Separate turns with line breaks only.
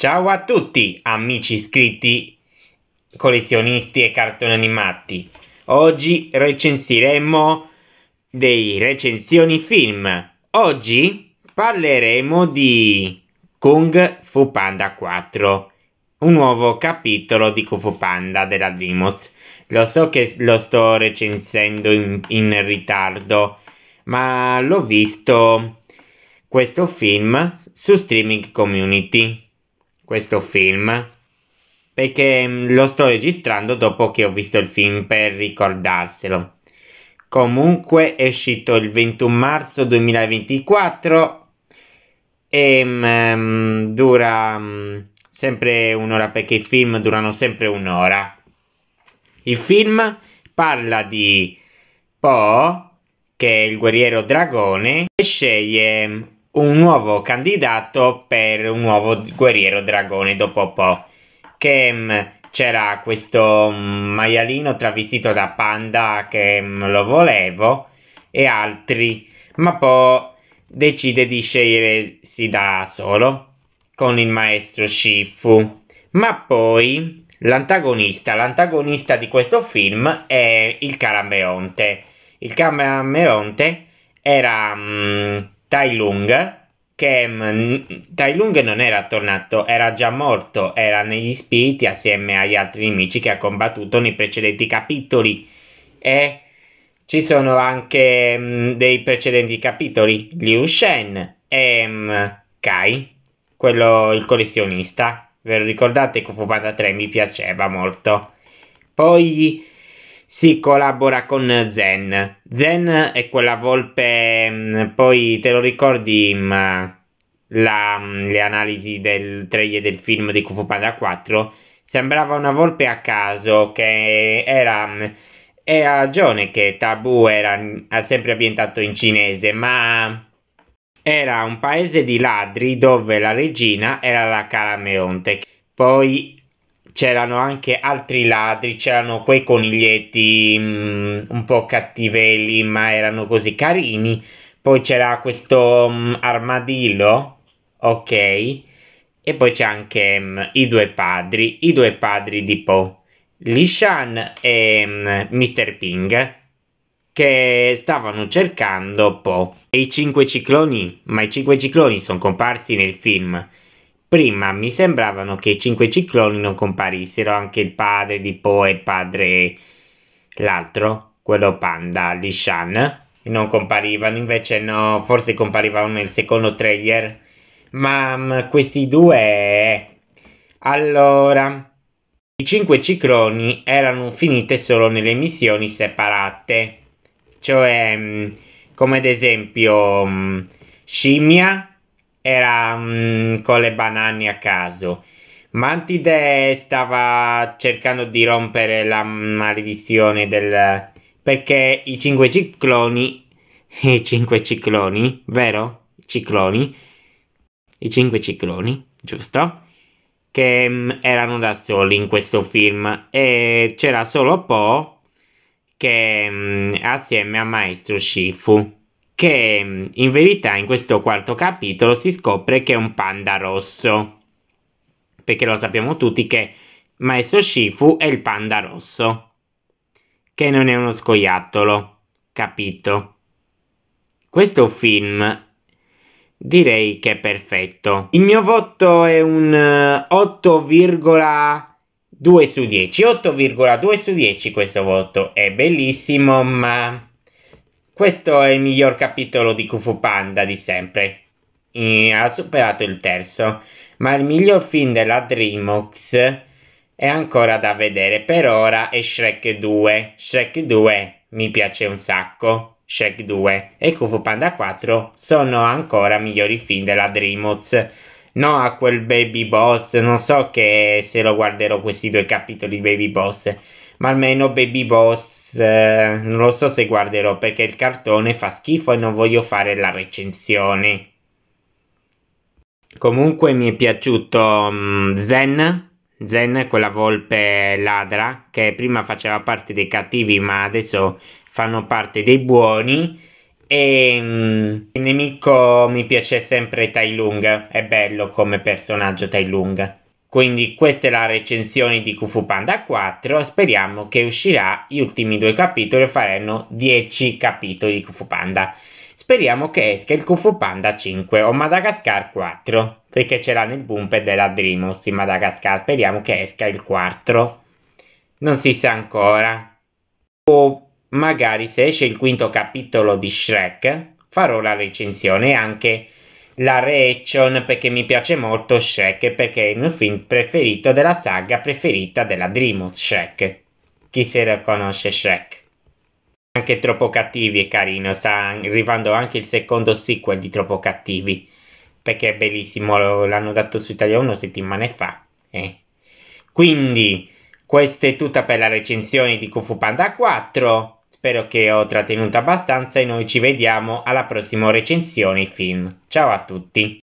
Ciao a tutti amici iscritti, collezionisti e cartoni animati. Oggi recensiremo dei recensioni film. Oggi parleremo di Kung Fu Panda 4, un nuovo capitolo di Kung Fu Panda della Dimos. Lo so che lo sto recensendo in, in ritardo, ma l'ho visto questo film su Streaming Community questo film perché mm, lo sto registrando dopo che ho visto il film per ricordarselo. Comunque è uscito il 21 marzo 2024 e um, dura um, sempre un'ora perché i film durano sempre un'ora. Il film parla di Po, che è il guerriero dragone, e sceglie un nuovo candidato per un nuovo guerriero dragone dopo po'. Che mh, c'era questo maialino travestito da panda che mh, mm, lo volevo e altri, ma Po decide di scegliersi da solo con il maestro Shifu. Ma poi l'antagonista, l'antagonista di questo film è il Carameonte. Il Carameonte era mh, mm, Tai Lung, che mm, Tai Lung non era tornato, era già morto, era negli spiriti assieme agli altri nemici che ha combattuto nei precedenti capitoli. E ci sono anche mh, mm, dei precedenti capitoli, Liu Shen e mh, mm, Kai, quello il collezionista. Ve lo ricordate? Kung Fu Panda 3 mi piaceva molto. Poi si collabora con Zen. Zen è quella volpe, mm, poi te lo ricordi ma mm, la, mm, le analisi del trailer del film di Kufu Panda 4? Sembrava una volpe a caso che era... E ha ragione che Tabù era sempre ambientato in cinese, ma era un paese di ladri dove la regina era la Carameonte. Poi c'erano anche altri ladri, c'erano quei coniglietti um, un po' cattivelli, ma erano così carini. Poi c'era questo um, armadillo, ok? E poi c'è anche um, i due padri, i due padri di Po, Li Shan e um, Mr. Ping che stavano cercando Po e i cinque cicloni, ma i cinque cicloni sono comparsi nel film Prima mi sembravano che i cinque cicloni non comparissero, anche il padre di Po e il padre l'altro, quello panda di Shan, non comparivano, invece no, forse comparivano nel secondo trailer. Ma mm, questi due... Allora, i cinque cicloni erano finite solo nelle missioni separate, cioè mm, come ad esempio mm, scimmia era mh, mm, con le banane a caso. Mantide stava cercando di rompere la maledizione del... perché i cinque cicloni... I cinque cicloni, vero? Cicloni. I cinque cicloni, giusto? Che mh, mm, erano da soli in questo film e c'era solo Po che mh, mm, assieme a Maestro Shifu che mm, in verità in questo quarto capitolo si scopre che è un panda rosso. Perché lo sappiamo tutti che Maestro Shifu è il panda rosso, che non è uno scoiattolo, capito? Questo film direi che è perfetto. Il mio voto è un 8,2 eh, su 10. 8,2 su 10 questo voto. È bellissimo, ma questo è il miglior capitolo di Kufu Panda di sempre. E ha superato il terzo, ma il miglior film della Dreamworks è ancora da vedere. Per ora è Shrek 2. Shrek 2 mi piace un sacco. Shrek 2 e Kufu Panda 4 sono ancora migliori film della Dreamworks. No a quel Baby Boss, non so che se lo guarderò questi due capitoli Baby Boss ma almeno Baby Boss eh, non lo so se guarderò perché il cartone fa schifo e non voglio fare la recensione. Comunque mi è piaciuto um, Zen, Zen quella volpe ladra che prima faceva parte dei cattivi ma adesso fanno parte dei buoni e um, il nemico mi piace sempre Tai Lung, è bello come personaggio Tai Lung. Quindi questa è la recensione di Kufu Panda 4, speriamo che uscirà gli ultimi due capitoli e faranno 10 capitoli di Kufu Panda. Speriamo che esca il Kufu Panda 5 o Madagascar 4, perché c'era nel bumper della Dreamos in Madagascar, speriamo che esca il 4. Non si sa ancora. O magari se esce il quinto capitolo di Shrek farò la recensione anche la reaction perché mi piace molto Shrek perché è il mio film preferito della saga preferita della Dreamhouse Shrek. Chi se lo conosce Shrek? Anche Troppo Cattivi è carino, sta arrivando anche il secondo sequel di Troppo Cattivi perché è bellissimo, l'hanno dato su Italia 1 settimane fa. Eh. Quindi, questa è tutta per la recensione di Kung Fu Panda 4. Spero che ho trattenuto abbastanza e noi ci vediamo alla prossima recensione film. Ciao a tutti!